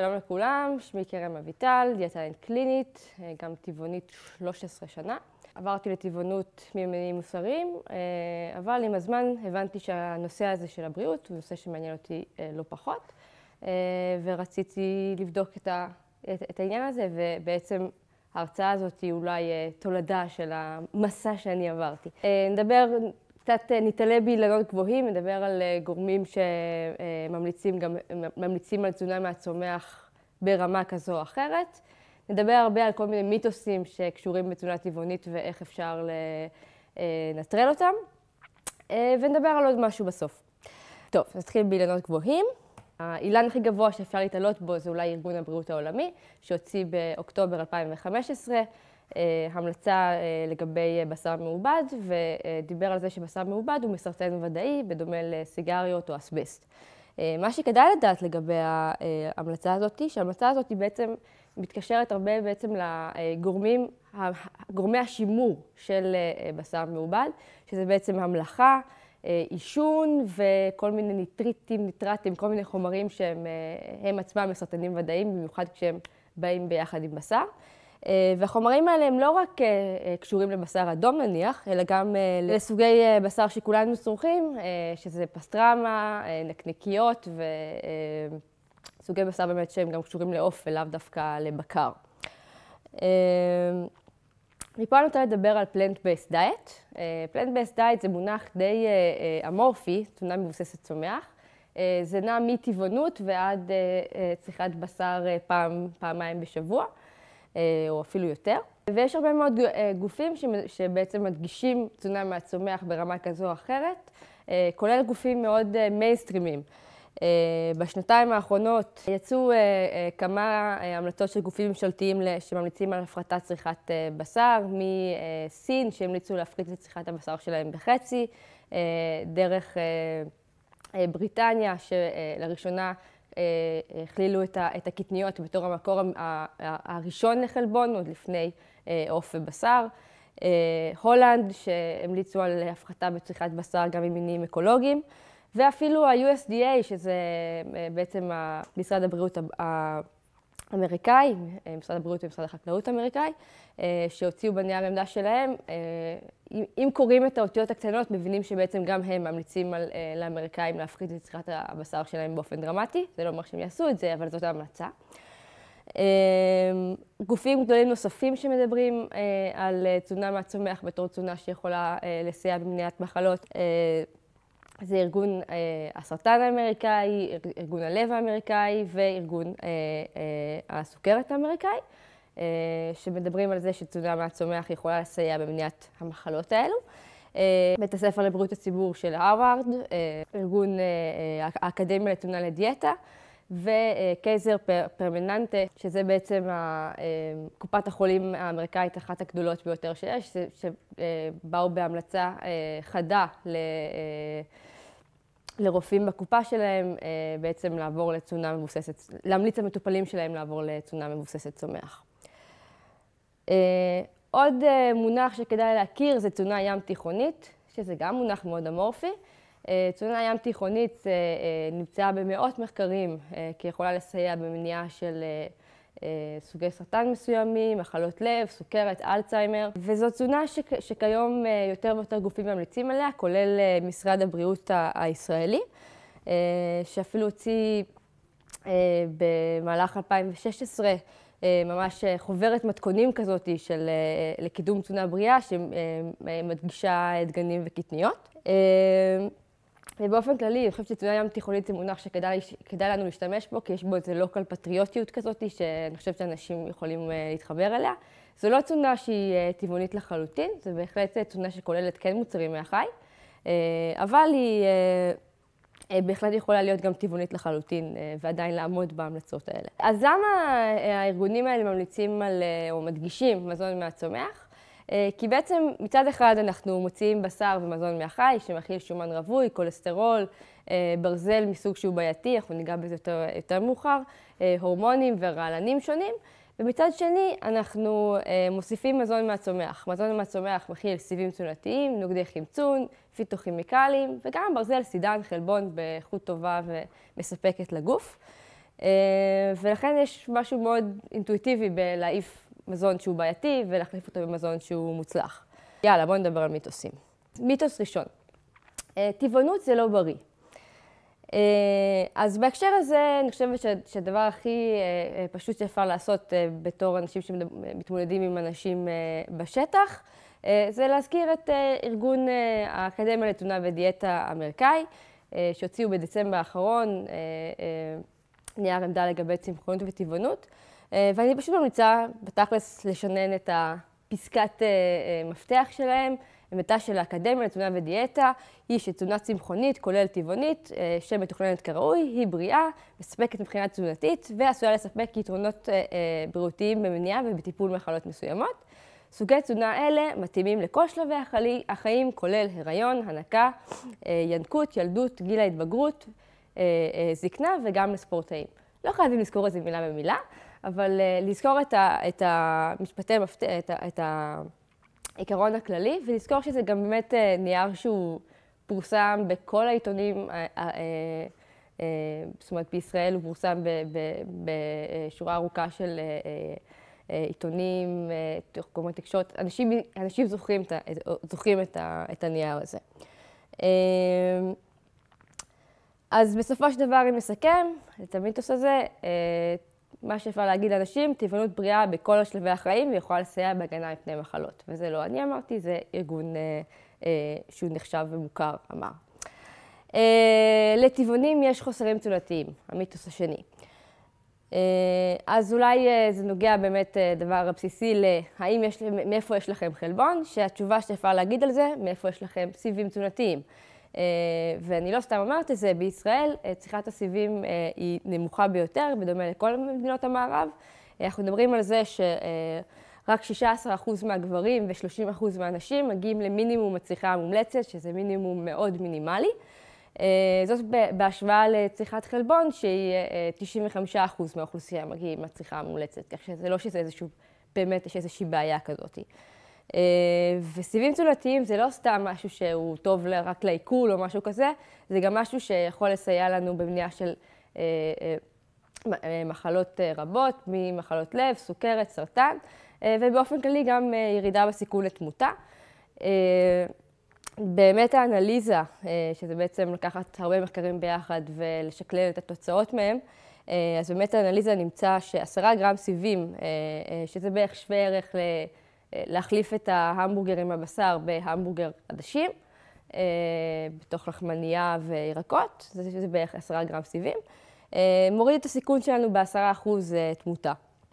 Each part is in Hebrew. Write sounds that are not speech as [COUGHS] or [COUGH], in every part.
שלום לכולם, שמי קרם אביטל, דיאטנית קלינית, אה, גם טבעונית 13 שנה. עברתי לטבעונות ממניעים מוסריים, אה, אבל עם הזמן הבנתי שהנושא הזה של הבריאות הוא נושא שמעניין אותי אה, לא פחות, ורציתי לבדוק את, ה, את, את העניין הזה, ובעצם ההרצאה הזאת היא אולי תולדה של המסע שאני עברתי. נדבר קצת אה, נתעלה באילנות גבוהים, נדבר על אה, גורמים שממליצים אה, גם, ממליצים על תזונה מהצומח ברמה כזו או אחרת. נדבר הרבה על כל מיני מיתוסים שקשורים בתזונה טבעונית ואיך אפשר לנטרל אותם. ונדבר על עוד משהו בסוף. טוב, נתחיל באילנות גבוהים. האילן הכי גבוה שאפשר להתעלות בו זה אולי ארגון הבריאות העולמי, שהוציא באוקטובר 2015 אה, המלצה אה, לגבי אה, בשר מעובד, ודיבר על זה שבשר מעובד הוא מסרטן ודאי, בדומה לסיגריות או אסבסט. מה שכדאי לדעת לגבי ההמלצה הזאת, שההמלצה הזאת היא בעצם מתקשרת הרבה בעצם לגורמים, גורמי השימור של בשר מעובד, שזה בעצם המלאכה, עישון וכל מיני ניטריטים, ניטרטים, כל מיני חומרים שהם עצמם מסרטנים ודאיים, במיוחד כשהם באים ביחד עם בשר. אה, והחומרים האלה הם לא רק אה, אה, קשורים לבשר אדום נניח, אלא גם לסוגי בשר שכולנו צורכים, שזה פסטרמה, נקניקיות וסוגי בשר באמת שהם גם קשורים לעוף ולאו דווקא לבקר. מפה אני רוצה לדבר על פלנט בייס דיאט. פלנט בייס דיאט זה מונח די אמורפי, תמונה מבוססת צומח. זה נע מטבעונות ועד צריכת בשר פעם, פעמיים בשבוע. אה, או אפילו יותר. ויש הרבה מאוד אה, גופים שבעצם מדגישים תזונה מהצומח ברמה כזו או אחרת, אה, כולל גופים מאוד מיינסטרימים. בשנתיים האחרונות יצאו כמה המלצות של גופים ממשלתיים שממליצים על הפרטת צריכת בשר, מסין שהמליצו להפחית את צריכת הבשר שלהם בחצי, דרך בריטניה שלראשונה אה, הכלילו את הקטניות בתור המקור הראשון לחלבון, עוד לפני אה, עוף ובשר. אה, הולנד, שהמליצו על הפחתה בצריכת בשר גם ממינים אקולוגיים, ואפילו ה-USDA, שזה בעצם משרד הבריאות אמריקאי, אה, משרד הבריאות ומשרד החקלאות האמריקאי, אה, שהוציאו בנייר עמדה שלהם. אה, אם קוראים את האותיות הקטנות, מבינים שבעצם גם הם ממליצים על, לאמריקאים להפחית את צריכת הבשר שלהם באופן דרמטי. זה לא אומר שהם יעשו את זה, אבל זאת ההמלצה. גופים גדולים נוספים שמדברים על תזונה מהצומח בתור תזונה שיכולה לסייע במניעת מחלות. זה ארגון אה, הסרטן האמריקאי, ארגון הלב האמריקאי וארגון אה, אה, הסוכרת האמריקאי, אה, שמדברים על זה שתזונה מהצומח יכולה לסייע במניעת המחלות האלו. אה, בית הספר לבריאות הציבור של הרווארד, אה, ארגון אה, אה האקדמיה לתזונה לדיאטה. וקייזר אה, פרמננטה, שזה בעצם אה, קופת החולים האמריקאית אחת הגדולות ביותר שיש, שבאו בהמלצה חדה ל... לרופאים בקופה שלהם אה, בעצם לעבור לתזונה מבוססת, להמליץ למטופלים שלהם לעבור לתזונה מבוססת צומח. אה, עוד אה, מונח שכדאי להכיר זה תזונה ים תיכונית, שזה גם מונח מאוד אמורפי. תזונה ים תיכונית נמצאה במאות מחקרים כיכולה לסייע במניעה של אה, סוגי סרטן מסוימים, מחלות לב, סוכרת, אלצהיימר, וזו תזונה שכ- שכיום אה, יותר ויותר גופים ממליצים עליה, כולל אה, משרד הבריאות ה- הישראלי, שאפילו הוציא במהלך 2016 ממש חוברת מתכונים כזאת של, לקידום תזונה בריאה, שמדגישה דגנים וקטניות. ובאופן כללי, אני חושבת שתזונה ים תיכונית זה מונח שכדאי לנו להשתמש בו, כי יש בו איזה לוקל פטריוטיות כזאת, שאני חושבת שאנשים יכולים אה, להתחבר אליה. זו לא תזונה שהיא אה, טבעונית לחלוטין, זו בהחלט אה, תזונה שכוללת כן מוצרים מהחי, אבל היא בהחלט יכולה להיות גם טבעונית לחלוטין ועדיין לעמוד בהמלצות האלה. אז למה הארגונים האלה ממליצים על, או מדגישים מזון מהצומח? אה, כי בעצם מצד אחד אנחנו מוציאים בשר ומזון מהחי שמכיל שומן רווי, כולסטרול, אה, ברזל מסוג שהוא בעייתי, אנחנו ניגע בזה יותר, יותר מאוחר, אה, הורמונים ורעלנים שונים. ומצד שני, אנחנו אה, מוסיפים מזון מהצומח. מזון מהצומח מכיל סיבים תזונתיים, נוגדי חמצון, פיתוכימיקלים, וגם ברזל, סידן, חלבון באיכות טובה ומספקת לגוף. אה, ולכן יש משהו מאוד אינטואיטיבי בלהעיף מזון שהוא בעייתי ולהחליף אותו במזון שהוא מוצלח. יאללה, בואו נדבר על מיתוסים. מיתוס ראשון, אה, טבעונות זה לא בריא. אה, אז בהקשר הזה, אני חושבת שהדבר הכי אה, פשוט שאפשר לעשות בתור אנשים שמתמודדים עם אנשים בשטח, זה להזכיר את ארגון האקדמיה לתזונה ודיאטה האמריקאי, שהוציאו בדצמבר האחרון נייר עמדה לגבי צמחונות וטבעונות. אה, ואני פשוט ממליצה בתכלס לשנן את הפסקת אה, אה, מפתח שלהם. אמתה של האקדמיה לתזונה ודיאטה היא שתזונה צמחונית, כולל טבעונית, שמתוכננת כראוי, היא בריאה, מספקת מבחינה תזונתית ועשויה לספק יתרונות בריאותיים במניעה ובטיפול מחלות מסוימות. סוגי תזונה אלה מתאימים לכל שלבי החלי, החיים, כולל הריון, הנקה, ינקות, ילדות, גיל ההתבגרות, זקנה וגם לספורטאים. לא חייבים לזכור את זה מילה במילה, אבל uh, לזכור את, ה, את המשפטי מפתח, את, ה, את העיקרון הכללי, ולזכור שזה גם באמת uh, נייר שהוא פורסם בכל העיתונים, uh, uh, uh, uh, זאת אומרת בישראל הוא פורסם בשורה אה, ארוכה של uh, uh, uh, עיתונים, uh, כל מיני תקשורת, אנשים, אנשים זוכרים, את, זוכרים את, ה, את הנייר הזה. Uh, אז בסופו של דבר, אם נסכם, את המיתוס הזה, מה שאפשר להגיד לאנשים, טבעונות בריאה בכל שלבי החיים ויכולה לסייע בהגנה מפני מחלות. וזה לא אני אמרתי, זה ארגון אה, אה, שהוא נחשב ומוכר אמר. אה, לטבעונים יש חוסרים תזונתיים, המיתוס השני. אה, אז אולי אה, זה נוגע באמת אה, דבר בסיסי להאם יש, מאיפה יש לכם חלבון, שהתשובה שאפשר להגיד על זה, מאיפה יש לכם סיבים תזונתיים. אה, ואני לא סתם אמרתי זה, בישראל אה, צריכת הסיבים אה, היא נמוכה ביותר, בדומה לכל מדינות המערב. אנחנו מדברים על זה שרק 16% מהגברים ו-30% מהנשים מגיעים למינימום הצריכה המומלצת, שזה מינימום מאוד מינימלי. זאת בהשוואה לצריכת חלבון, שהיא 95% מהאוכלוסייה מגיעים לצריכה המומלצת, כך שזה לא שזה איזשהו, באמת יש איזושהי בעיה כזאת. אה, וסיבים תזונתיים זה לא סתם משהו שהוא טוב רק לעיכול או משהו כזה, זה גם משהו שיכול לסייע לנו במניעה של אה, אה, מחלות רבות, ממחלות לב, סוכרת, סרטן, ובאופן כללי גם ירידה בסיכון לתמותה. באמת האנליזה, שזה בעצם לקחת הרבה מחקרים ביחד ולשקלל את התוצאות מהם, אז באמת האנליזה נמצא שעשרה גרם סיבים, שזה בערך שווה ערך ל... אה, להחליף את ההמבורגר עם הבשר בהמבורגר עדשים, אה, בתוך לחמנייה וירקות, זה, זה בערך עשרה גרם סיבים. אה, מוריד את הסיכון שלנו בעשרה אחוז תמותה.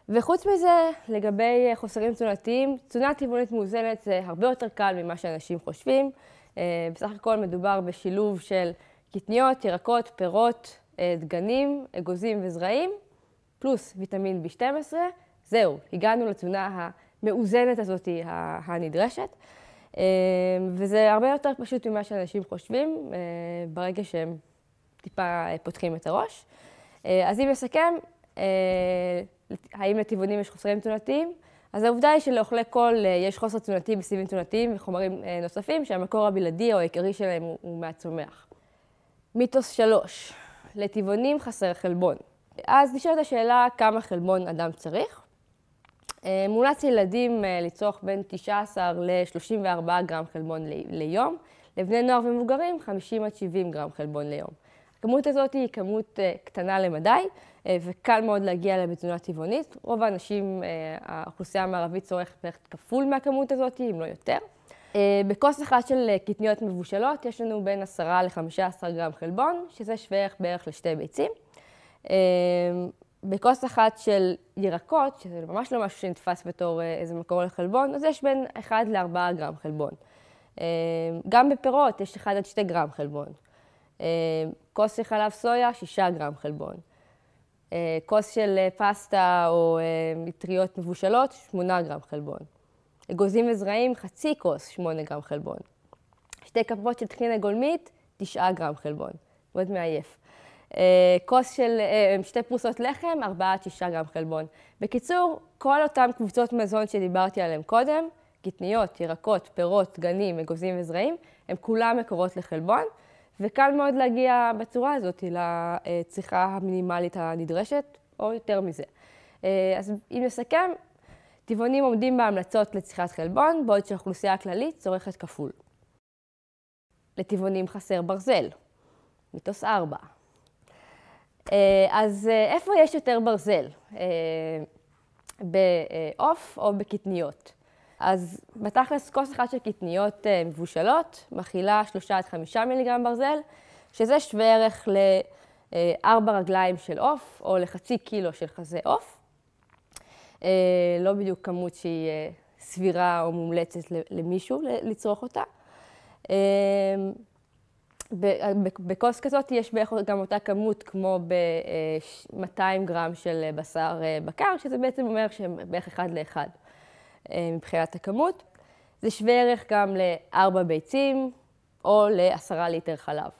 וחוץ מזה, לגבי חוסרים תזונתיים, תזונה טבעונית מאוזנת זה הרבה יותר קל ממה שאנשים חושבים. בסך הכל מדובר בשילוב של קטניות, ירקות, פירות, דגנים, אגוזים וזרעים, פלוס ויטמין B12. זהו, הגענו לתזונה ה... המאוזנת הזאת הנדרשת. אמ, וזה הרבה יותר פשוט ממה שאנשים חושבים אמ, ברגע שהם טיפה אה, פותחים את הראש. אמ, אז אם נסכם, האם לטבעונים יש חוסרים תזונתיים? אז העובדה היא שלאוכלי קול אה, יש חוסר תזונתי בסיבים תזונתיים וחומרים אה, נוספים שהמקור הבלעדי או העיקרי שלהם הוא מהצומח. מיתוס שלוש, לטבעונים חסר חלבון. אז נשאלת השאלה כמה חלבון אדם צריך, אה, מומלץ לילדים אה, לצרוך בין 19 ל-34 גרם חלבון ליום, לבני נוער ומבוגרים 50 עד 70 גרם חלבון ליום. הכמות הזאת היא כמות אה, קטנה למדי, וקל מאוד להגיע אליה בתזונה טבעונית. רוב האנשים, האוכלוסייה המערבית צורכת בערך כפול מהכמות הזאת, אם לא יותר. בכוס אחת של קטניות מבושלות יש לנו בין 10 ל-15 גרם חלבון, שזה שווה ערך בערך לשתי ביצים. בכוס אחת של ירקות, שזה ממש לא משהו שנתפס בתור אה, איזה מקור לחלבון, אז יש בין 1 ל-4 גרם חלבון. אה, גם בפירות יש 1 עד 2 גרם חלבון. אה, כוס של חלב סויה, 6 גרם חלבון. כוס של פסטה או מטריות מבושלות, 8 גרם חלבון. אגוזים וזרעים, חצי כוס, 8 גרם חלבון. שתי כפות של טחינה גולמית, 9 גרם חלבון. מאוד מעייף. אה, כוס של אה, שתי פרוסות לחם, 4 עד 6 גרם חלבון. בקיצור, כל אותן קבוצות מזון שדיברתי עליהן קודם, קטניות, ירקות, פירות, גנים, אגוזים וזרעים, הם כולם מקורות לחלבון, וקל מאוד להגיע בצורה הזאת לצריכה המינימלית הנדרשת, או יותר מזה. אה, אז אם נסכם, טבעונים עומדים בהמלצות לצריכת חלבון, בעוד שהאוכלוסייה הכללית צורכת כפול. לטבעונים חסר ברזל, מיתוס 4, אה, אז אה, איפה יש יותר ברזל? אה, בעוף או בקטניות? אז בתכלס כוס אחת של קטניות מבושלות מכילה 3 עד 5 מיליגרם ברזל, שזה שווה ערך לארבע רגליים של עוף או לחצי קילו של חזה עוף. לא בדיוק כמות שהיא סבירה או מומלצת למישהו לצרוך אותה. אה, בכוס כזאת יש בערך גם אותה כמות כמו ב-200 אה, גרם של אה, בשר בקר, שזה בעצם אומר שהם בערך אחד לאחד מבחינת הכמות. זה שווה ערך גם לארבע ביצים או לעשרה ליטר חלב.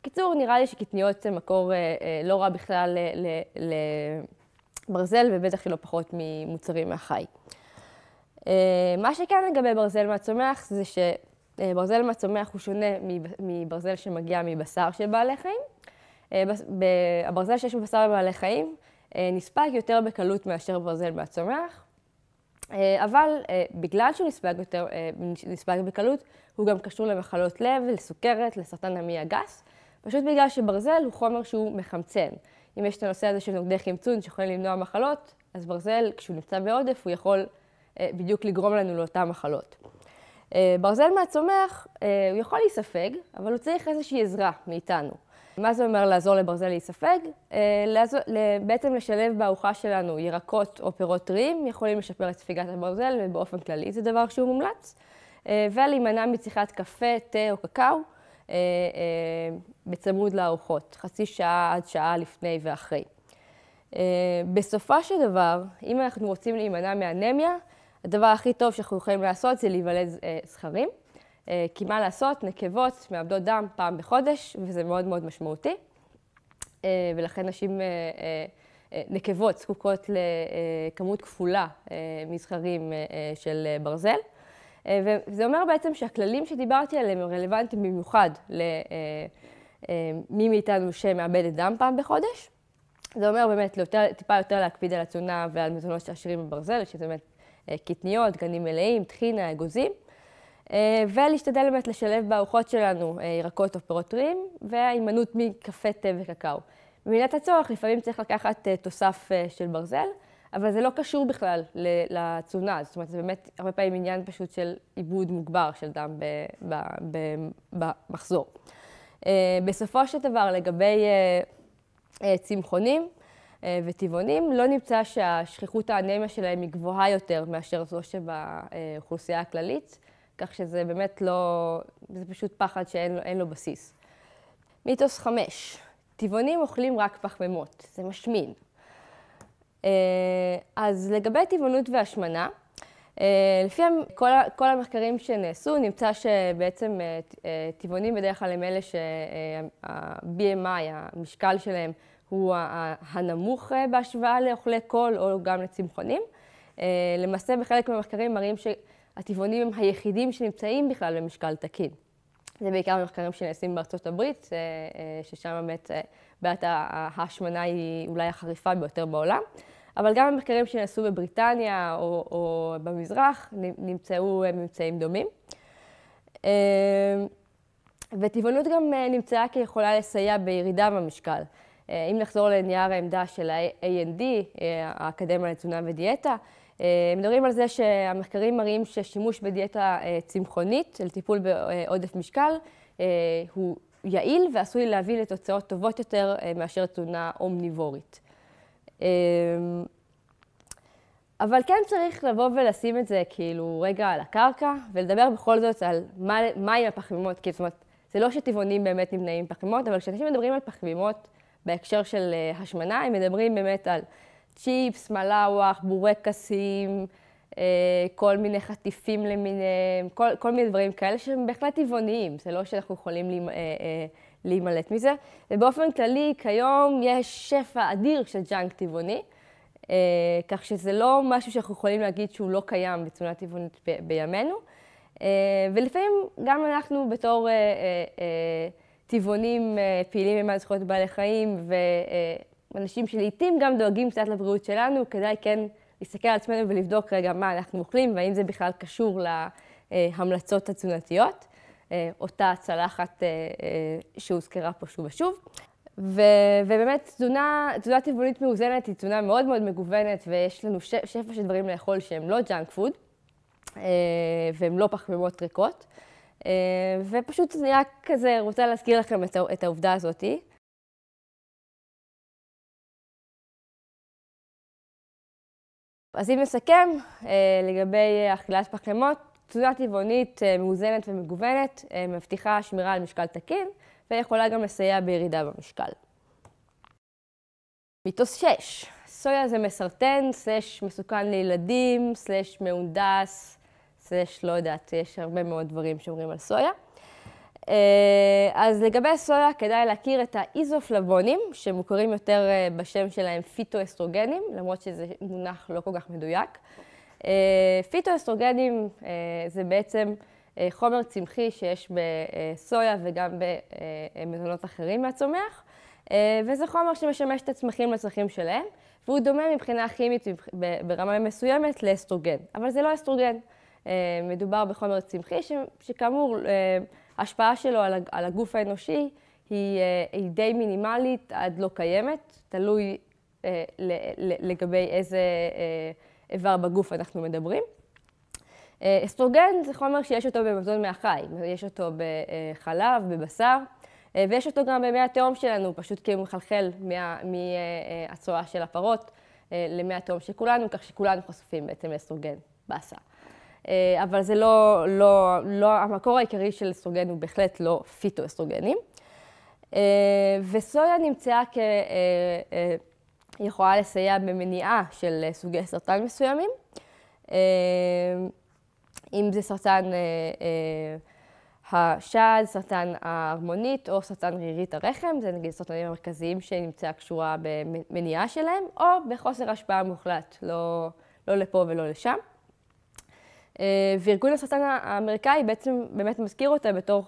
בקיצור, נראה לי שקטניות זה מקור לא רע בכלל לברזל, ובטח שלא פחות ממוצרים מהחי. מה שכן לגבי ברזל מהצומח זה ש... אה, ברזל מהצומח הוא שונה מברזל שמגיע מבשר של בעלי חיים. אה, הברזל שיש בבשר בבעלי חיים אה, נספג יותר בקלות מאשר ברזל מהצומח, אבל בגלל שהוא נספג, יותר, נספג בקלות, הוא גם קשור למחלות לב, לסוכרת, לסרטן המעי הגס, פשוט בגלל שברזל הוא חומר שהוא מחמצן. אם יש את הנושא הזה של נוגדי חמצון שיכולים למנוע מחלות, אז ברזל, כשהוא נמצא בעודף, הוא יכול בדיוק לגרום לנו לאותן מחלות. אה, ברזל מהצומח, אה, הוא יכול להיספג, אבל הוא צריך איזושהי עזרה מאיתנו. מה זה אומר לעזור לברזל להיספג? אה, בעצם לשלב בארוחה שלנו ירקות או פירות טריים, יכולים לשפר את ספיגת הברזל, ובאופן כללי זה דבר שהוא מומלץ. ולהימנע מצריכת קפה, תה או קקאו, בצמוד לארוחות, חצי שעה עד שעה לפני ואחרי. בסופו של דבר, אם אנחנו רוצים להימנע מאנמיה, הדבר הכי טוב שאנחנו יכולים לעשות זה להיוולד זכרים. אה, אה, כי מה לעשות, נקבות מאבדות דם פעם בחודש, וזה מאוד מאוד משמעותי. אה, ולכן נשים אה, אה, אה נקבות זקוקות לכמות אה, כפולה אה, מזכרים אה, של ברזל. וזה אומר בעצם שהכללים שדיברתי עליהם הם רלוונטיים במיוחד למי מאיתנו שמאבד את דם פעם בחודש. זה אומר באמת ליותר, טיפה יותר להקפיד על התזונה ועל מזונות עשירים בברזל, שזה באמת אה, קטניות, גנים מלאים, טחינה, אגוזים, אה, ולהשתדל באמת לשלב בארוחות שלנו אה, ירקות או פירות טריים, והימנעות מקפה, תה וקקאו. במידת הצורך, לפעמים צריך לקחת תוסף של ברזל, אבל זה לא קשור בכלל לתזונה, זאת אומרת, זה באמת הרבה פעמים עניין פשוט של עיבוד מוגבר של דם במחזור. בסופו של דבר, לגבי צמחונים, אה, וטבעונים, לא נמצא שהשכיחות האנמיה שלהם היא גבוהה יותר מאשר זו שבאוכלוסייה הכללית, כך שזה באמת לא, זה פשוט פחד שאין לו, לו בסיס. מיתוס חמש, טבעונים אוכלים רק פחמימות, זה משמין. אה, אז לגבי טבעונות והשמנה, אה, לפי כל, כל המחקרים שנעשו, נמצא שבעצם טבעונים בדרך כלל הם אלה שה-BMI, המשקל שלהם, הוא הנמוך אה, בהשוואה לאוכלי קול או גם לצמחונים. אה, למעשה בחלק מהמחקרים מראים שהטבעונים הם היחידים שנמצאים בכלל במשקל תקין. זה בעיקר במחקרים שנעשים בארצות הברית, אה, ששם באמת בעיית ההשמנה היא אולי החריפה ביותר בעולם. אבל גם במחקרים שנעשו בבריטניה או, או במזרח נמצאו ממצאים דומים. וטבעונות גם נמצאה כיכולה לסייע בירידה במשקל. אה, אם נחזור לנייר העמדה של ה and אה, האקדמיה לתזונה ודיאטה, אה, מדברים על זה שהמחקרים מראים ששימוש בדיאטה צמחונית לטיפול בעודף משקל הוא יעיל ועשוי להביא לתוצאות טובות יותר מאשר תזונה אומניבורית. אבל כן צריך לבוא ולשים את זה כאילו רגע על הקרקע ולדבר בכל זאת על מה, מה עם הפחמימות, כי זאת אומרת, זה לא שטבעונים באמת נמנעים עם פחמימות, אבל כשאנשים מדברים על פחמימות, בהקשר של אה, השמנה, הם מדברים באמת על צ'יפס, מלאווח, בורקסים, אה, כל מיני חטיפים למיניהם, כל, כל מיני דברים כאלה שהם בהחלט טבעוניים, זה לא שאנחנו יכולים אה, להימלט מזה. ובאופן כללי, כיום יש שפע אדיר של ג'אנק טבעוני, כך שזה לא משהו שאנחנו יכולים להגיד שהוא לא קיים בתזונה טבעונית בימינו. ולפעמים גם אנחנו בתור... טבעונים אה, פעילים למען זכויות בעלי חיים, ואנשים שלעיתים גם דואגים קצת לבריאות שלנו, כדאי כן להסתכל על עצמנו ולבדוק רגע מה אנחנו אוכלים, והאם זה בכלל קשור להמלצות התזונתיות, אה, אותה צלחת אה, שהוזכרה פה שוב ושוב. ו- ובאמת, תזונה, תזונה טבעונית מאוזנת היא תזונה מאוד מאוד מגוונת, ויש לנו ש- שפע של דברים לאכול שהם לא ג'אנק פוד, והם לא פחמימות ריקות. אה, ופשוט אני רק כזה רוצה להזכיר לכם את העובדה הזאתי. אז אם נסכם, אה, לגבי אכילת פחמימות, תזונה טבעונית אה, מאוזנת ומגוונת מבטיחה שמירה על משקל תקין ויכולה גם לסייע בירידה במשקל. מיתוס 6, סויה זה מסרטן, סלש מסוכן לילדים, סלש מהונדס, אז יש, לא יודעת, יש הרבה מאוד דברים שאומרים על סויה. אה, אז לגבי סויה כדאי להכיר את האיזופלבונים, שמוכרים יותר אה, בשם שלהם פיטואסטרוגנים, למרות שזה מונח לא כל כך מדויק. אה, פיטואסטרוגנים זה בעצם חומר צמחי שיש בסויה וגם במזונות אחרים מהצומח, וזה חומר שמשמש את הצמחים לצרכים שלהם, והוא דומה מבחינה כימית ברמה מסוימת לאסטרוגן, אבל זה לא אסטרוגן. אה, מדובר בחומר צמחי, ש, שכאמור, אה, ההשפעה שלו על, הגוף האנושי היא, אה, היא די מינימלית עד לא קיימת, תלוי לגבי איזה איבר בגוף אנחנו מדברים. אסטרוגן זה חומר שיש אותו במזון מהחי, יש אותו בחלב, בבשר, ויש אותו גם במי התהום שלנו, פשוט כי הוא מחלחל מהצואה של הפרות למי התהום של כולנו, כך שכולנו חשופים בעצם לאסטרוגן באסה. אה, אבל זה לא, לא, לא המקור העיקרי של אסטרוגן הוא בהחלט לא פיטואסטרוגנים. אה, וסויה נמצאה כיכולה אה, לסייע במניעה של סוגי סרטן מסוימים. אם זה סרטן השד, סרטן ההרמונית או סרטן רירית הרחם, זה נגיד סרטנים המרכזיים שנמצאה קשורה במניעה שלהם, או בחוסר השפעה מוחלט, לא, לא לפה ולא לשם. אה, וארגון הסרטן האמריקאי בעצם באמת מזכיר אותה בתור,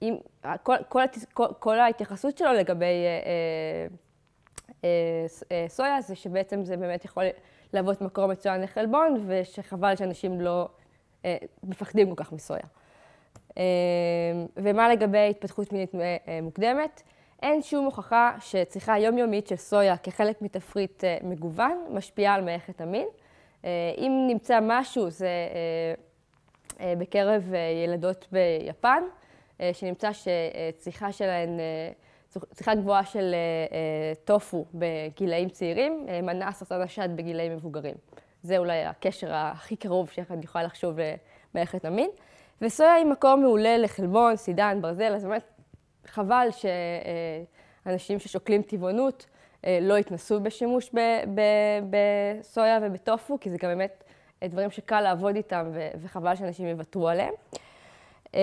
עם, כל, כל, כל, כל ההתייחסות שלו לגבי אה, אה, אה, אה, סויה זה שבעצם זה באמת יכול להוות מקור מצוין לחלבון, ושחבל שאנשים לא אה, מפחדים כל כך מסויה. אה, ומה לגבי התפתחות מינית אה, מוקדמת? אין שום הוכחה שצריכה יומיומית של סויה כחלק מתפריט מגוון משפיעה על מערכת המין. אה, אם נמצא משהו, זה אה, אה, בקרב ילדות ביפן, שנמצא שצריכה שלהן, צריכה גבוהה של טופו בגילאים צעירים, מנע סרטן השד בגילאים מבוגרים. זה אולי הקשר הכי קרוב שאני יכולה לחשוב למערכת המין. וסויה היא מקור מעולה לחלבון, סידן, ברזל, אז באמת חבל שאנשים ששוקלים טבעונות, אה, לא יתנסו בשימוש בסויה ובטופו, כי זה גם באמת אה, דברים שקל לעבוד איתם וחבל שאנשים יוותרו עליהם. אה,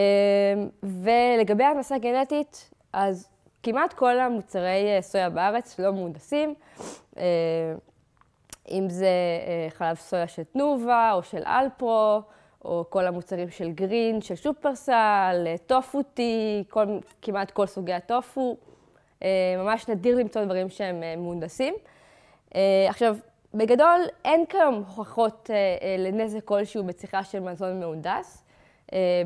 ולגבי ההנדסה גנטית, אז כמעט כל המוצרי סויה בארץ לא מהונדסים. אם זה חלב סויה של תנובה או של אלפרו, או כל המוצרים של גרין, של שופרסל, טופו טי, כמעט כל סוגי הטופו. אה, ממש נדיר למצוא דברים שהם אה, מהונדסים. אה, עכשיו, בגדול אין כיום הוכחות לנזק כלשהו בצריכה של מזון מהונדס.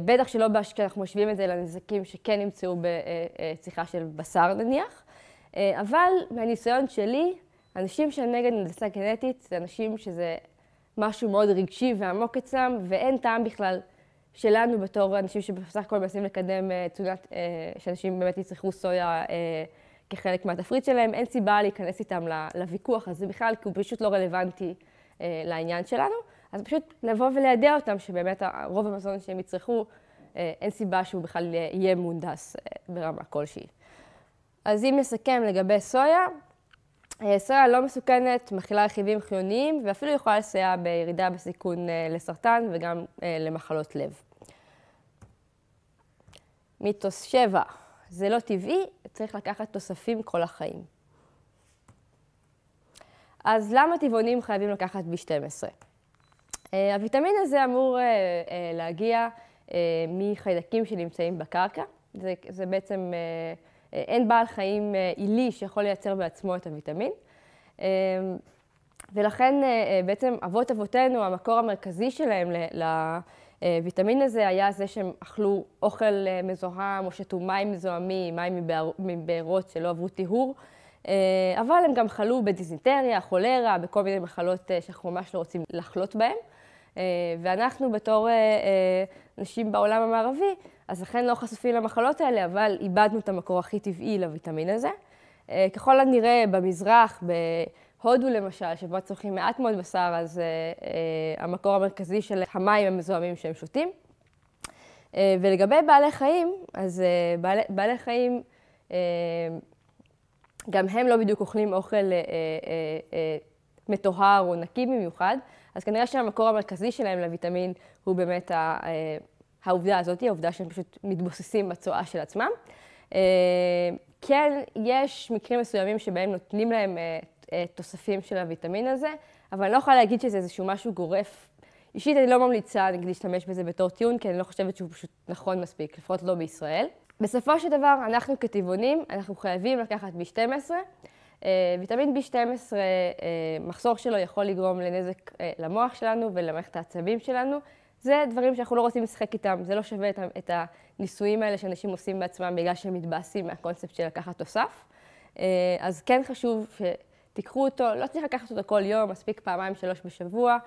בטח שלא אנחנו משווים את זה לנזקים שכן נמצאו בצריכה של בשר נניח. אבל מהניסיון שלי, אנשים שהם נגד הנדסה גנטית זה אנשים שזה משהו מאוד רגשי ועמוק אצלם, ואין טעם בכלל שלנו בתור אנשים שבסך הכל מנסים לקדם תזונת, שאנשים באמת יצרכו סויה כחלק מהתפריט שלהם, אין סיבה להיכנס איתם לוויכוח הזה בכלל, כי הוא פשוט לא רלוונטי אה, לעניין שלנו. אז פשוט לבוא ולידע אותם שבאמת רוב המזון שהם יצרכו, אה, אין סיבה שהוא בכלל יהיה מונדס אה, ברמה כלשהי. אז אם נסכם לגבי סויה, אה, סויה לא מסוכנת, מכילה רכיבים חיוניים ואפילו יכולה לסייע בירידה בסיכון אה, לסרטן וגם אה, למחלות לב. מיתוס 7, זה לא טבעי, צריך לקחת תוספים כל החיים. אז למה טבעונים חייבים לקחת B12? אה, הוויטמין הזה אמור אה, אה, להגיע מחיידקים שנמצאים בקרקע. זה, זה בעצם, אין בעל חיים עילי שיכול לייצר בעצמו את הוויטמין. ולכן בעצם אבות אבותינו, המקור המרכזי שלהם הוויטמין אה, הזה היה זה שהם אכלו אוכל אה, מזוהם, או שתו מים מזוהמים, מים מבארות שלא עברו טיהור, אה, אבל הם גם חלו בדיזינטריה, חולרה, בכל מיני מחלות שאנחנו ממש לא רוצים לחלות בהן. ואנחנו בתור נשים בעולם המערבי, אז לכן לא חשופים למחלות האלה, אבל איבדנו את המקור הכי טבעי לוויטמין הזה. ככל הנראה במזרח, הודו למשל, שבו צורכים מעט מאוד בשר, אז uh, uh, המקור המרכזי של המים המזוהמים שהם שותים. Uh, ולגבי בעלי חיים, אז uh, בעלי, בעלי חיים, uh, גם הם לא בדיוק אוכלים אוכל uh, uh, uh, מטוהר או נקי במיוחד, אז כנראה שהמקור המרכזי שלהם לוויטמין הוא באמת ה, uh, העובדה הזאת, העובדה שהם פשוט מתבוססים בצואה של עצמם. Uh, כן, יש מקרים מסוימים שבהם נותנים להם uh, אה, תוספים של הוויטמין הזה, אבל אני לא יכולה להגיד שזה איזשהו משהו גורף. אישית אני לא ממליצה, נגיד, להשתמש בזה בתור טיעון, כי אני לא חושבת שהוא פשוט נכון מספיק, לפחות לא בישראל. בסופו של דבר, אנחנו כטבעונים, אנחנו חייבים לקחת B12. אה, ויטמין B12, אה, מחסור שלו יכול לגרום לנזק למוח שלנו ולמערכת העצבים שלנו. זה דברים שאנחנו לא רוצים לשחק איתם, זה לא שווה את הניסויים האלה שאנשים עושים בעצמם בגלל שהם מתבאסים מהקונספט של לקחת תוסף. אז כן חשוב תיקחו אותו, לא צריך לקחת אותו כל יום, מספיק פעמיים, שלוש בשבוע.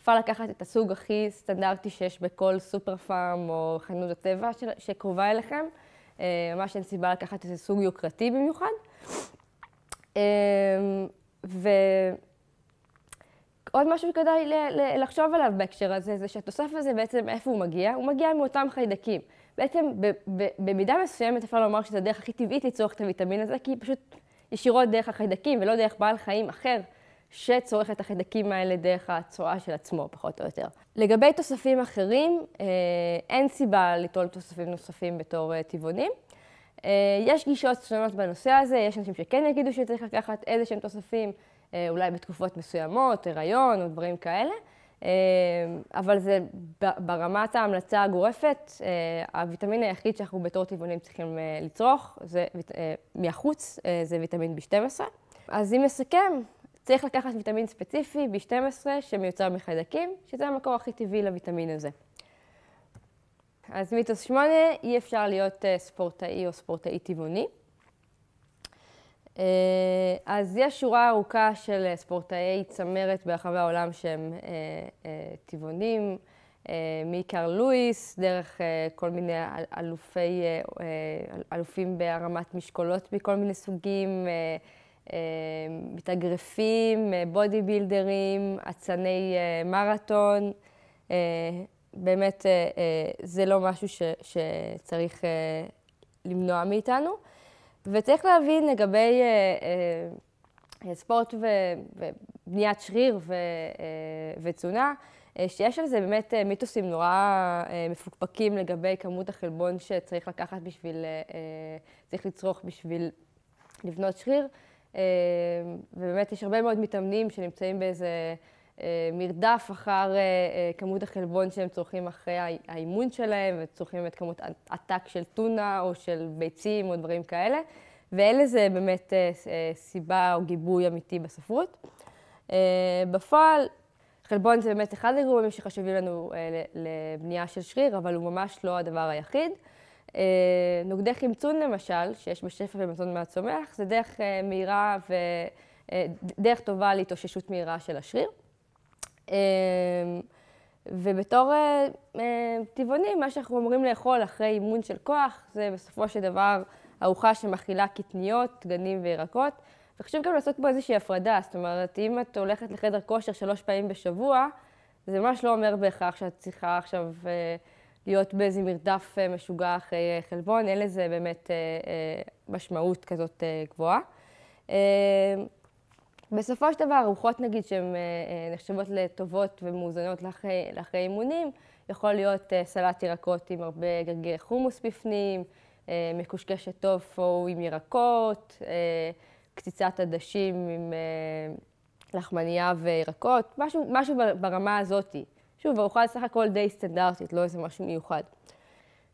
אפשר לקחת את הסוג הכי סטנדרטי שיש בכל סופר פארם או חנות הטבע שקרובה אליכם. אה, ממש אין סיבה לקחת איזה סוג יוקרתי במיוחד. אמ, ועוד משהו שכדאי לחשוב עליו בהקשר הזה, זה שהתוסף הזה בעצם, איפה הוא מגיע? הוא מגיע מאותם חיידקים. בעצם במידה מסוימת אפשר לומר שזו הדרך הכי טבעית לצרוך את הוויטמין הזה, כי פשוט ישירות דרך החיידקים ולא דרך בעל חיים אחר שצורך את החיידקים האלה דרך הצואה של עצמו, פחות או יותר. לגבי תוספים אחרים, אה, אין סיבה ליטול תוספים נוספים בתור אה, טבעונים. אה, יש גישות שונות בנושא הזה, יש אנשים שכן יגידו שצריך לקחת איזה שהם תוספים, אולי בתקופות מסוימות, הריון או דברים כאלה. אה, אבל זה ברמת ההמלצה הגורפת, אה, הוויטמין היחיד שאנחנו בתור טבעונים צריכים אה, לצרוך, זה מהחוץ, זה ויטמין B12. אז אם נסכם, צריך לקחת ויטמין ספציפי, B12, שמיוצר מחיידקים, שזה המקור הכי טבעי לויטמין הזה. אז מיתוס 8, אי אפשר להיות ספורטאי או ספורטאי טבעוני. אה, אז יש שורה ארוכה של אה, ספורטאי צמרת ברחבי העולם שהם אה, טבעונים, מעיקר לואיס, דרך כל מיני אלופי, אלופים בהרמת משקולות מכל מיני סוגים, מתאגרפים, בודי בילדרים, אצני מרתון. באמת זה לא משהו ש, שצריך למנוע מאיתנו. וצריך להבין לגבי אה, אה, אה, ספורט ו, ובניית שריר ו, אה, ותזונה, אה, שיש על זה באמת אה, מיתוסים נורא אה, מפוקפקים לגבי כמות החלבון שצריך לקחת בשביל, אה, אה צריך לצרוך בשביל לבנות שריר. אה, ובאמת יש הרבה מאוד מתאמנים שנמצאים באיזה... אה, מרדף אחר אה, אה, כמות החלבון שהם צורכים אחרי האימון שלהם, וצורכים את כמות עתק של טונה או של ביצים או דברים כאלה, ואין לזה באמת סיבה או גיבוי אמיתי בספרות. בפועל, חלבון זה באמת אחד הגורמים שחשובים לנו לבנייה של שריר, אבל הוא ממש לא הדבר היחיד. נוגדי חמצון למשל, שיש בשפע במזון מהצומח, זה דרך מהירה ו... דרך טובה להתאוששות מהירה של השריר. אמ, ובתור אה, אה, טבעוני, מה שאנחנו אמורים לאכול אחרי אימון של כוח, זה בסופו של דבר ארוחה שמכילה קטניות, דגנים וירקות. וחשוב גם לעשות פה איזושהי הפרדה, זאת אומרת, אם את הולכת לחדר כושר שלוש פעמים בשבוע, זה ממש לא אומר בהכרח שאת צריכה עכשיו אה, להיות באיזה מרדף משוגע אחרי חלבון, אין לזה באמת משמעות כזאת גבוהה. אמ, בסופו של דבר, רוחות נגיד שהן אה, אה, נחשבות לטובות ומאוזנות לאחרי, לאחרי אימונים, יכול להיות אה, סלט ירקות עם הרבה גרגי חומוס בפנים, מקושקשת טופו עם ירקות, קציצת עדשים עם לחמנייה וירקות, משהו, משהו ברמה הזאתי. שוב, ארוחה סך הכל די סטנדרטית, לא איזה משהו מיוחד.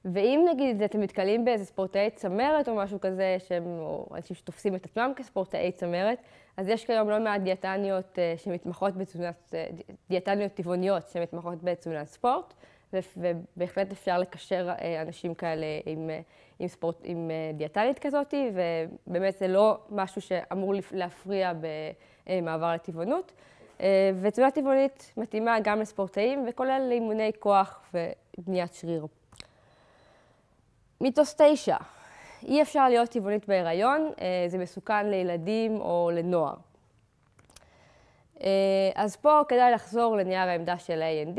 ואם נגיד אתם נתקלים באיזה ספורטאי צמרת או משהו כזה, שהם, או אנשים שתופסים את עצמם כספורטאי צמרת, אז יש כיום לא מעט דיאטניות uh, שמתמחות בתזונת, uh, דיאטניות טבעוניות שמתמחות בתזונת ספורט, ובהחלט אפשר לקשר uh, אנשים כאלה עם, uh, עם, ספורט, עם uh, דיאטנית כזאת, ובאמת זה לא משהו שאמור להפריע במעבר לטבעונות. Uh, ותזונה טבעונית מתאימה גם לספורטאים, וכולל לאימוני כוח ובניית שריר. מיתוס תשע, אי אפשר להיות טבעונית בהיריון, אה, זה מסוכן לילדים או לנוער. אה, אז פה כדאי לחזור לנייר העמדה של ad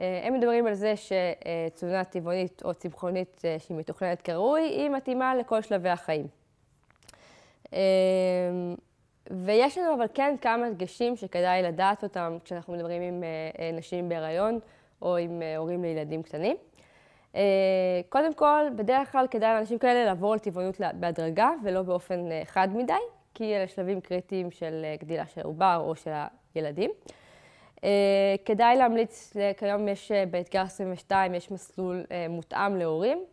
אה, הם מדברים על זה שתזונה טבעונית או צמחונית שהיא מתוכננת כראוי, היא מתאימה לכל שלבי החיים. ויש לנו אבל כן כמה דגשים שכדאי לדעת אותם כשאנחנו מדברים עם נשים בהיריון או עם הורים לילדים קטנים. אה, קודם כל, בדרך כלל כדאי לאנשים כאלה לעבור לטבעונות בהדרגה ולא באופן אה, חד מדי, כי אלה שלבים קריטיים של אה, גדילה של העובר או של הילדים. כדאי להמליץ, כיום יש באתגר 22, יש מסלול מותאם להורים,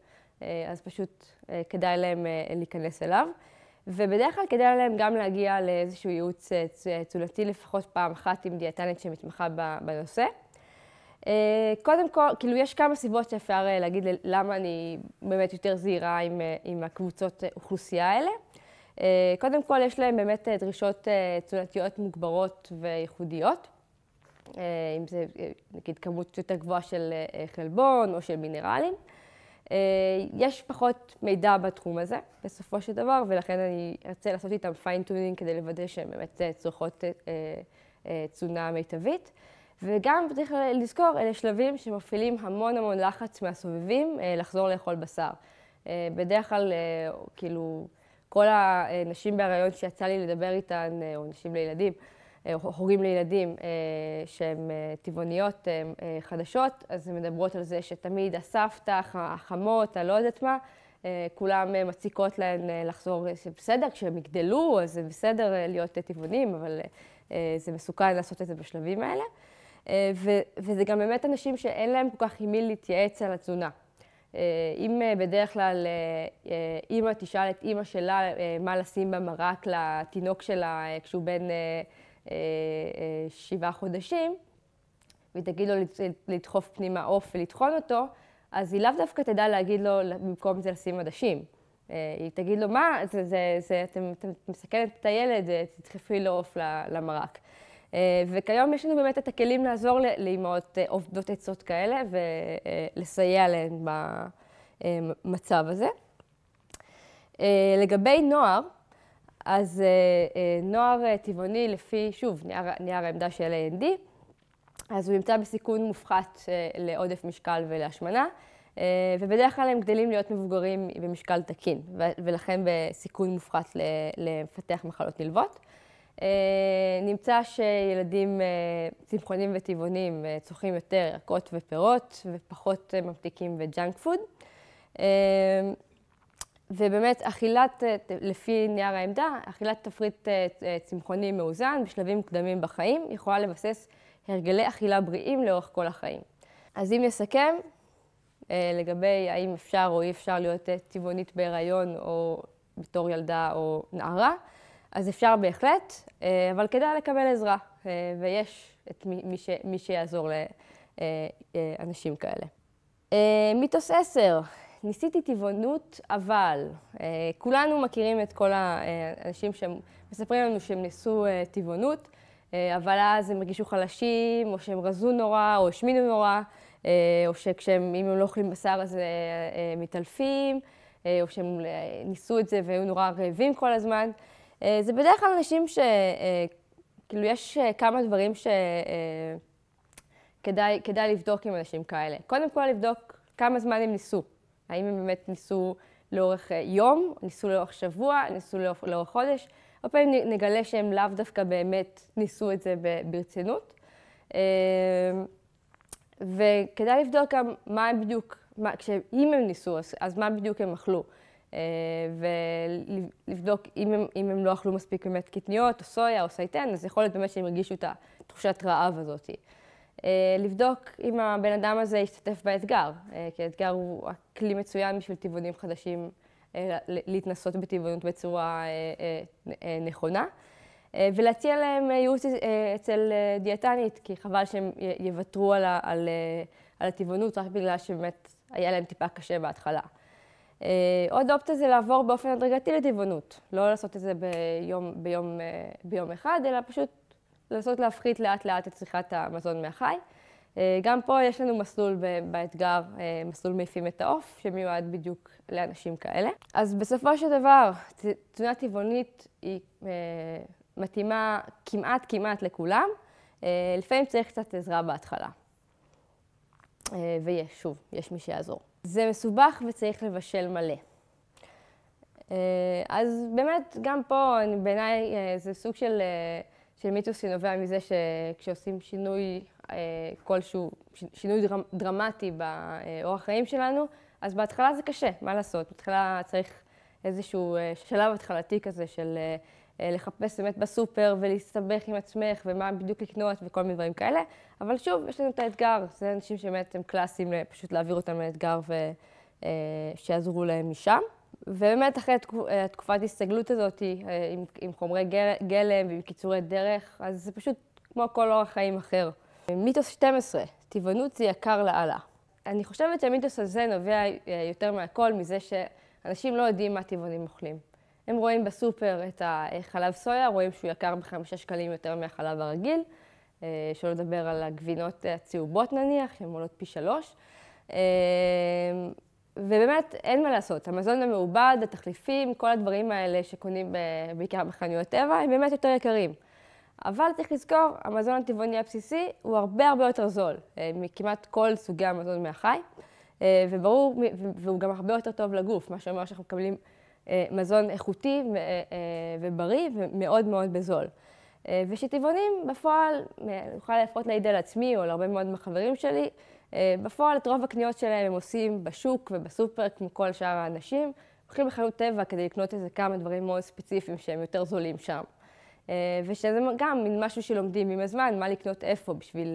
אז פשוט כדאי להם להיכנס אליו. ובדרך כלל כדאי להם גם להגיע לאיזשהו ייעוץ תזונתי לפחות פעם אחת עם דיאטנית שמתמחה בנושא. אה, קודם כל, כאילו, יש כמה סיבות שאפשר אה, להגיד למה אני באמת יותר זהירה עם, אה, עם הקבוצות אוכלוסייה האלה. קודם כל, יש להם באמת דרישות תזונתיות מוגברות וייחודיות. אם זה, נגיד, כמות יותר גבוהה של חלבון או של מינרלים. יש פחות מידע בתחום הזה, בסופו של דבר, ולכן אני ארצה לעשות איתם פיינטונינג כדי לוודא שהן באמת צורכות תזונה מיטבית. וגם צריך לזכור, אלה שלבים שמפעילים המון המון לחץ מהסובבים אה, לחזור לאכול בשר. אה, בדרך כלל, אה, כאילו, כל הנשים בהריון שיצא לי לדבר איתן, או נשים לילדים, או הורים לילדים שהן טבעוניות חדשות, אז הן מדברות על זה שתמיד הסבתא, החמות, הלא יודעת מה, כולם מציקות להן לחזור, בסדר, כשהם יגדלו, אז זה בסדר להיות טבעונים, אבל זה מסוכן לעשות את זה בשלבים האלה. אה, וזה גם באמת אנשים שאין להם כל כך עם מי להתייעץ על התזונה. אה, אם אה, בדרך כלל אימא תשאל את אימא שלה מה לשים במרק לתינוק שלה כשהוא בן שבעה חודשים, והיא תגיד לו לדחוף פנימה עוף ולטחון אותו, אז היא לאו דווקא תדע להגיד לו במקום זה לשים עדשים. היא תגיד לו, מה, זה, זה, זה, אתם, אתם מסכנת את הילד, תדחפי לו עוף למרק. אה, וכיום יש לנו באמת את הכלים לעזור לאימהות אה, עובדות עצות כאלה ולסייע אה, להן במצב הזה. לגבי נוער, אז נוער טבעוני לפי, שוב, נייר, נייר העמדה של A&D, אז הוא נמצא בסיכון מופחת לעודף משקל ולהשמנה, ובדרך כלל הם גדלים להיות מבוגרים במשקל תקין, ולכן בסיכון מופחת לפתח מחלות נלוות. אה, נמצא שילדים אה, צמחונים וטבעונים אה, צורכים יותר ירקות ופירות ופחות ממתיקים וג'אנק פוד. ובאמת אכילת, לפי נייר העמדה, אכילת תפריט צמחוני מאוזן בשלבים מוקדמים בחיים יכולה לבסס הרגלי אכילה בריאים לאורך כל החיים. אז אם נסכם, לגבי האם אפשר או אי אפשר להיות טבעונית בהיריון או בתור ילדה או נערה, אז אפשר בהחלט, אה, אבל כדאי לקבל עזרה, אה, ויש את מי, ש, מי שיעזור לאנשים אה, כאלה. מיתוס 10, ניסיתי טבעונות, אבל כולנו מכירים את כל האנשים שמספרים לנו שהם ניסו טבעונות, אבל אז הם הרגישו חלשים, או שהם רזו נורא, או השמינו נורא, או שכשהם, אם הם לא אוכלים בשר אז מתעלפים, או שהם ניסו את זה והיו נורא רעבים כל הזמן. אה, זה בדרך כלל אנשים ש... אה, כאילו, יש אה, כמה דברים שכדאי כדאי לבדוק עם אנשים כאלה. קודם כל לבדוק כמה זמן הם ניסו. האם הם באמת ניסו לאורך יום, ניסו לאורך שבוע, ניסו לאורך, חודש. הרבה פעמים נגלה שהם לאו דווקא באמת ניסו את זה ברצינות. וכדאי לבדוק גם מה הם בדיוק, מה, כשאם הם ניסו, אז, אז מה בדיוק הם אכלו. אה, ולבדוק אם הם, אם הם לא אכלו מספיק באמת קטניות או סויה או סייטן, אז יכול להיות באמת שהם הרגישו את התחושת רעב הזאת. אה, לבדוק אם הבן אדם הזה השתתף באתגר, אה, כי האתגר הוא כלי מצוין בשביל טבעונים חדשים להתנסות בטבעונות בצורה נכונה. ולהציע להם ייעוץ אצל דיאטנית, כי חבל שהם יוותרו על, על, על הטבעונות רק בגלל שבאמת היה להם טיפה קשה בהתחלה. Uh, עוד אופציה זה לעבור באופן הדרגתי לטבעונות. לא לעשות את זה ביום, ביום, uh, ביום אחד, אלא פשוט לנסות להפחית לאט לאט את צריכת המזון מהחי. Uh, גם פה יש לנו מסלול באתגר, uh, מסלול מעיפים את העוף, שמיועד בדיוק לאנשים כאלה. אז בסופו של דבר, תזונה טבעונית היא uh, מתאימה כמעט כמעט לכולם. Uh, לפעמים צריך קצת עזרה בהתחלה. Uh, ויש, שוב, יש מי שיעזור. זה מסובך וצריך לבשל מלא. אה, אז באמת, גם פה בעיניי אה, זה סוג של, אה, של מיתוס שנובע מזה שכשעושים שינוי כלשהו, שינוי דרמ, דרמטי באורח חיים שלנו, אז בהתחלה זה קשה, מה לעשות? בהתחלה צריך איזשהו שלב התחלתי כזה של אה, לחפש באמת בסופר ולהסתבך עם עצמך ומה בדיוק לקנות וכל מיני דברים כאלה. אבל שוב, יש לנו את האתגר, זה אנשים שבאמת הם קלאסיים, אה, פשוט להעביר אותם לאתגר ושיעזרו אה, להם משם. ובאמת אחרי תקופת ההסתגלות הזאת עם, עם חומרי גלם ועם קיצורי דרך, אז זה פשוט כמו כל אורח חיים אחר. מיתוס 12, טבעונות זה יקר לאללה. אני חושבת שהמיתוס הזה נובע יותר מהכל מזה שאנשים לא יודעים מה טבעונים אוכלים. הם רואים בסופר את החלב סויה, רואים שהוא יקר בחמישה שקלים יותר מהחלב הרגיל, אה, שלא לדבר על הגבינות הצהובות נניח, שהן עולות פי שלוש. אה, ובאמת, אין מה לעשות, המזון המעובד, התחליפים, כל הדברים האלה שקונים בעיקר בחנויות טבע, הם באמת יותר יקרים. אבל צריך לזכור, המזון הטבעוני הבסיסי הוא הרבה הרבה יותר זול אה, מכמעט כל סוגי המזון מהחי, וברור, והוא גם הרבה יותר טוב לגוף, מה שאומר שאנחנו מקבלים אה, מזון איכותי אה, אה, ובריא ומאוד מאוד בזול. ושטבעונים בפועל, אני יכולה להפרות להעיד על עצמי או להרבה מאוד מהחברים שלי, בפועל את רוב הקניות שלהם הם עושים בשוק ובסופר כמו כל שאר האנשים, הולכים לחנות טבע כדי לקנות איזה כמה דברים מאוד ספציפיים שהם יותר זולים שם. ושזה גם מין משהו שלומדים עם הזמן, מה לקנות איפה בשביל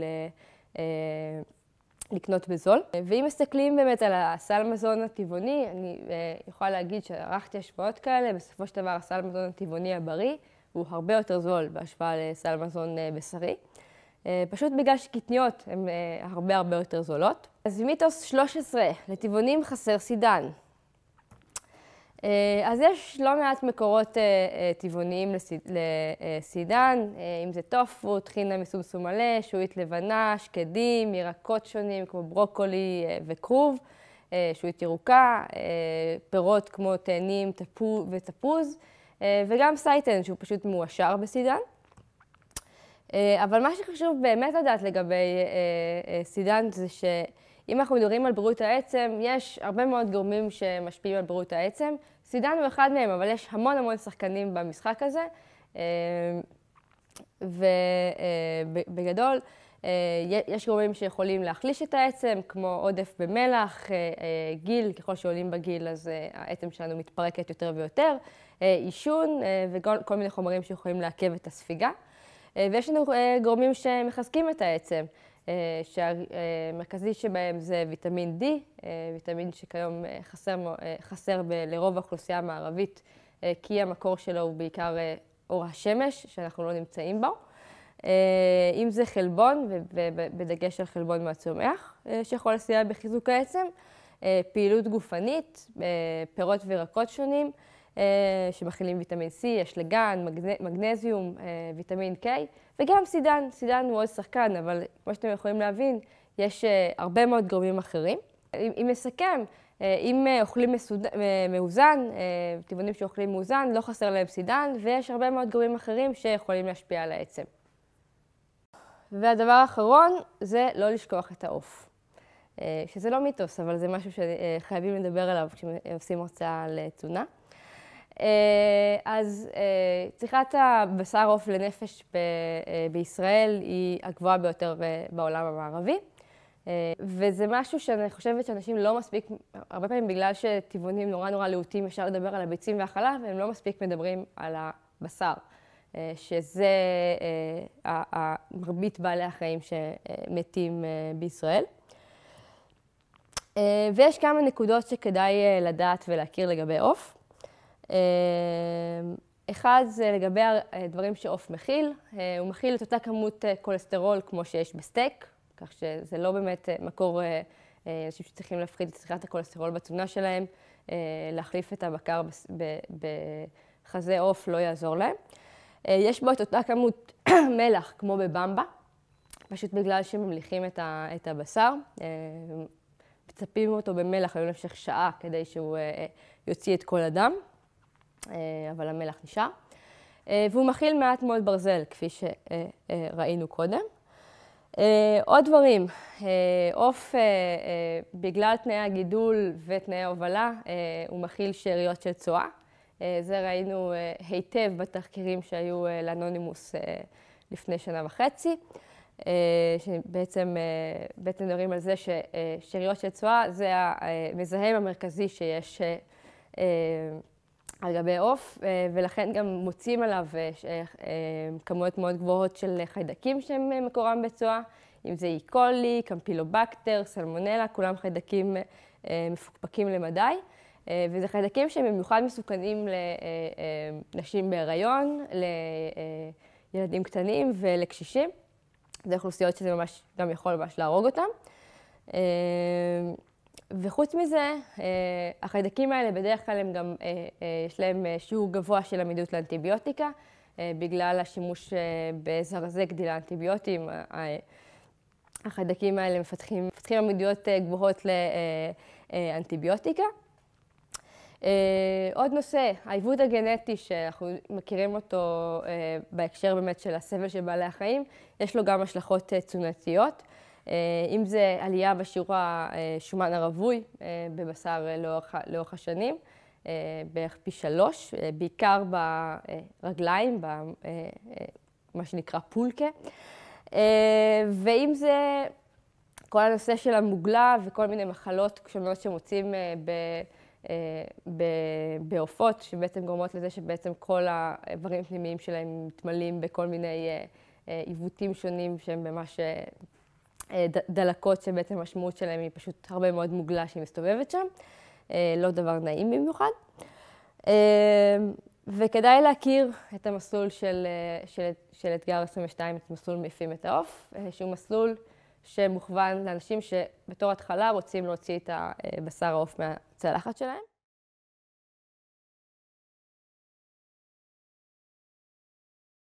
לקנות בזול. ואם מסתכלים באמת על הסל מזון הטבעוני, אני אה, יכולה להגיד שערכתי השוואות כאלה, בסופו של דבר הסל מזון הטבעוני הבריא הוא הרבה יותר זול בהשוואה לסל מזון אה, בשרי. אה, פשוט בגלל שקטניות הן הרבה הרבה יותר זולות. אז מיתוס 13, לטבעונים חסר סידן. אה, אז יש לא מעט מקורות אה, אה, טבעוניים לסידן, אם זה טופו, טחינה מסומסום מלא, שועית לבנה, שקדים, ירקות שונים כמו ברוקולי וכרוב, שועית ירוקה, פירות כמו תאנים ותפוז, וגם סייטן שהוא פשוט מועשר בסידן. אבל מה שחשוב באמת לדעת לגבי סידן זה ש... אם אנחנו מדברים על בריאות העצם, יש הרבה מאוד גורמים שמשפיעים על בריאות העצם, סידן הוא אחד מהם, אבל יש המון המון שחקנים במשחק הזה. אה, ובגדול, אה, אה, יש גורמים שיכולים להחליש את העצם, כמו עודף במלח, גיל, ככל שעולים בגיל אז העצם שלנו מתפרקת יותר ויותר, עישון וכל מיני חומרים שיכולים לעכב את הספיגה. ויש לנו גורמים שמחזקים את העצם. אה, שהמרכזי שבהם זה ויטמין D, אה, ויטמין שכיום אה, חסר, חסר לרוב האוכלוסייה המערבית, כי המקור שלו הוא בעיקר אור השמש, שאנחנו לא נמצאים בו. אם זה חלבון, ובדגש על חלבון מהצומח, שיכול לסייע בחיזוק העצם, פעילות גופנית, פירות וירקות שונים. אה, שמכילים ויטמין C, יש לגן, מגנזיום, אה, ויטמין K, וגם סידן. סידן הוא עוד שחקן, אבל כמו שאתם יכולים להבין, יש אה, הרבה מאוד גורמים אחרים. אם, אם נסכם, אם אוכלים מסוד... מאוזן, טבעונים שאוכלים מאוזן, לא חסר להם סידן, ויש הרבה מאוד גורמים אחרים שיכולים להשפיע על העצם. והדבר האחרון זה לא לשכוח את העוף. שזה לא מיתוס, אבל זה משהו שחייבים לדבר עליו כשעושים הרצאה על תזונה. אה, אז אה, צריכת הבשר עוף לנפש אה, בישראל היא הגבוהה ביותר בעולם המערבי. וזה משהו שאני חושבת שאנשים לא מספיק, הרבה פעמים בגלל שטבעונים נורא נורא להוטים אפשר לדבר על הביצים והחלב, הם לא מספיק מדברים על הבשר, שזה מרבית בעלי החיים שמתים בישראל. ויש כמה נקודות שכדאי לדעת ולהכיר לגבי עוף. אמ, אחד זה לגבי הדברים אה, שעוף מכיל. אה, הוא מכיל את אותה כמות אה, כולסטרול כמו שיש בסטייק, כך שזה לא באמת מקור, אנשים שצריכים להפחית את צריכת הכולסטרול בתזונה שלהם, להחליף את הבקר בחזה עוף לא יעזור להם. יש בו את אותה כמות [COUGHS] מלח כמו בבמבה, פשוט בגלל שממליכים את הבשר. מצפים אותו במלח במשך שעה כדי שהוא יוציא את כל הדם. אה, אבל המלח נשאר. אה, והוא מכיל מעט מאוד ברזל, כפי שראינו אה, קודם. עוד דברים, עוף, בגלל תנאי הגידול ותנאי ההובלה, הוא מכיל שאריות של צואה. זה ראינו היטב בתחקירים שהיו לאנונימוס לפני שנה וחצי, שבעצם בעצם מדברים על זה ששאריות של צואה זה המזהם המרכזי שיש על גבי עוף, אה, ולכן גם מוצאים עליו אה, אה, כמויות מאוד גבוהות של חיידקים שהם מקורם בצואה, אם זה איקולי, קמפילובקטר, סלמונלה, כולם חיידקים מפוקפקים למדי. וזה חיידקים שהם במיוחד מסוכנים לנשים בהיריון, לילדים קטנים ולקשישים. זה אוכלוסיות שזה ממש גם יכול ממש להרוג אותם. וחוץ מזה, אה, החיידקים האלה בדרך כלל הם גם, אה, אה, יש להם שיעור גבוה של עמידות לאנטיביוטיקה, בגלל השימוש בזרזי גדילה אנטיביוטיים. החיידקים האלה מפתחים, מפתחים עמידויות גבוהות לאנטיביוטיקה. עוד נושא, העיוות הגנטי שאנחנו מכירים אותו בהקשר באמת של הסבל של בעלי החיים, יש לו גם השלכות תזונתיות. אה, אם זה עלייה בשיעור השומן הרווי אה, בבשר אה, לאורך, לאורך השנים, בערך פי שלוש, בעיקר ברגליים, במה שנקרא פולקה. ואם זה כל הנושא של המוגלה וכל מיני מחלות שונות שמוצאים ב... בעופות, שבעצם גורמות לזה שבעצם כל האיברים הפנימיים שלהם מתמלאים בכל מיני עיוותים שונים שהם ממש אה, דלקות שבעצם המשמעות שלהם היא פשוט הרבה מאוד מוגלה שהיא מסתובבת שם. אה, לא דבר נעים במיוחד. אה, וכדאי להכיר את המסלול של, של, של אתגר 22, את מסלול מעיפים את העוף, שהוא מסלול שמוכוון לאנשים שבתור התחלה רוצים להוציא את הבשר העוף מהצלחת שלהם.